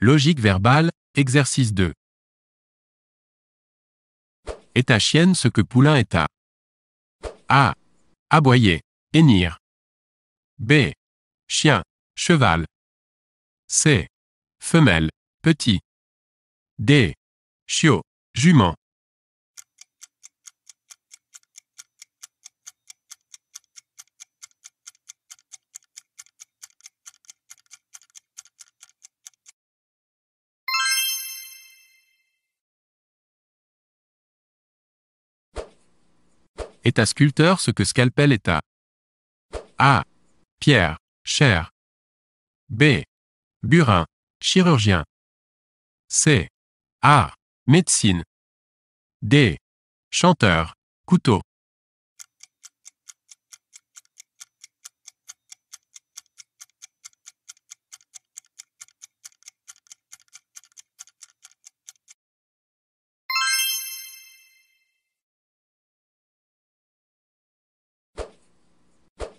Logique verbale, exercice 2. Est à chienne ce que Poulain est à A. Aboyer, Énir. B. Chien, cheval. C. Femelle, petit. D. Chiot, jument. est à sculpteur ce que scalpel est à A. Pierre, chair. B. Burin, chirurgien. C. A. Médecine. D. Chanteur, couteau.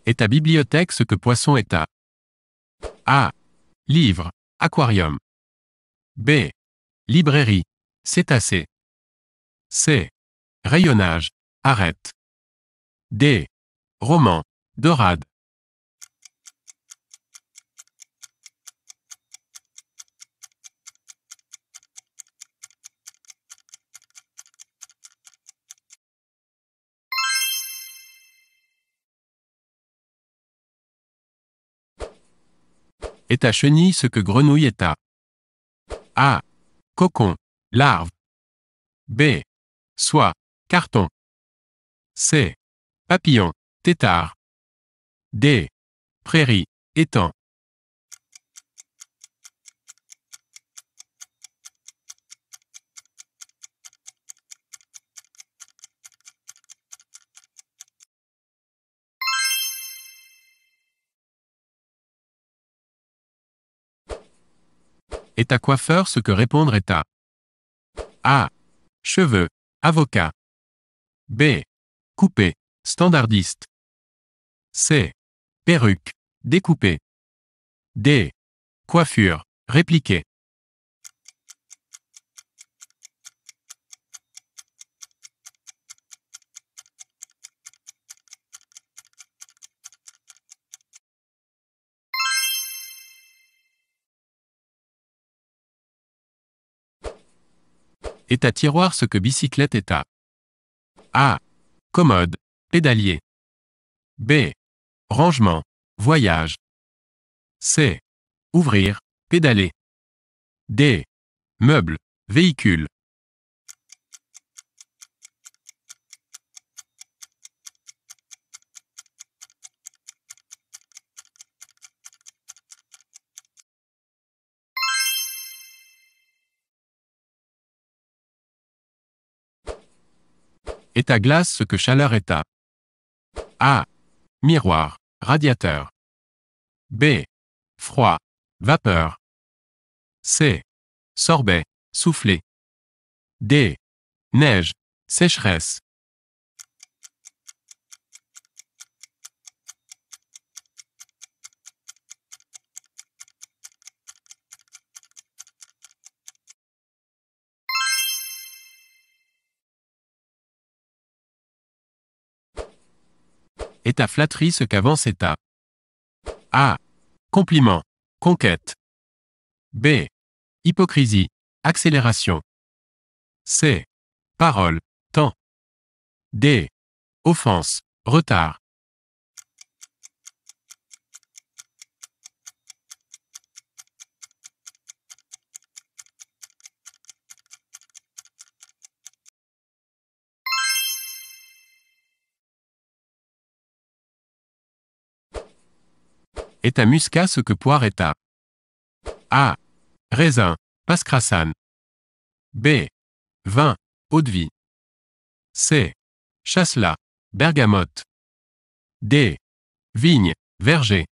Est ta bibliothèque ce que Poisson est à A. Livre. Aquarium. B. Librairie. Cétacé. C. Rayonnage. Arrête. D. Roman. Dorade. est à chenille ce que grenouille est à A. Cocon, larve. B. Soie, carton. C. Papillon, tétard. D. Prairie, étang. Et à coiffeur ce que répondre est à A. Cheveux. Avocat. B. Coupé. Standardiste. C. Perruque. Découpé. D. Coiffure. Répliqué. est à tiroir ce que bicyclette est à A. Commode, pédalier. B. Rangement, voyage. C. Ouvrir, pédaler. D. Meuble, véhicule. est à glace ce que chaleur est à A. Miroir, radiateur. B. Froid, vapeur. C. Sorbet, soufflé. D. Neige, sécheresse. et ta flatterie ce qu'avance est à A. Compliment. Conquête. B. Hypocrisie. Accélération. C. Parole. Temps. D. Offense. Retard. à musca ce que poire est à A. Raisin. pascrasan. B. Vin. Eau de vie. C. Chasselas. Bergamote. D. Vigne. Verger.